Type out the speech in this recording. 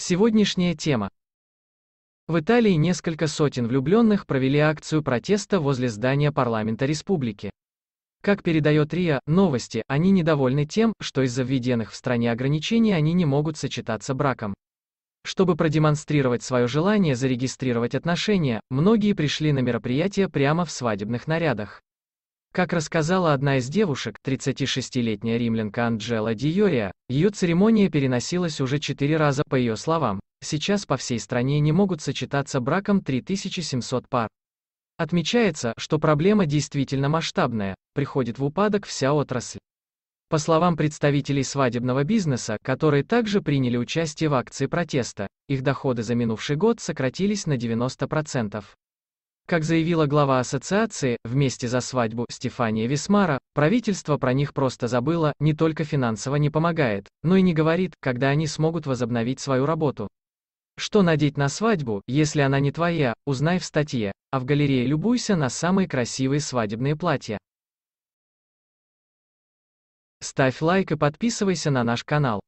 Сегодняшняя тема. В Италии несколько сотен влюбленных провели акцию протеста возле здания парламента республики. Как передает РИА, новости, они недовольны тем, что из-за введенных в стране ограничений они не могут сочетаться браком. Чтобы продемонстрировать свое желание зарегистрировать отношения, многие пришли на мероприятие прямо в свадебных нарядах. Как рассказала одна из девушек, 36-летняя римлянка Анджела Диория, ее церемония переносилась уже четыре раза, по ее словам. Сейчас по всей стране не могут сочетаться браком 3700 пар. Отмечается, что проблема действительно масштабная, приходит в упадок вся отрасль. По словам представителей свадебного бизнеса, которые также приняли участие в акции протеста, их доходы за минувший год сократились на 90%. Как заявила глава ассоциации «Вместе за свадьбу» Стефания Висмара, правительство про них просто забыло, не только финансово не помогает, но и не говорит, когда они смогут возобновить свою работу. Что надеть на свадьбу, если она не твоя, узнай в статье, а в галерее любуйся на самые красивые свадебные платья. Ставь лайк и подписывайся на наш канал.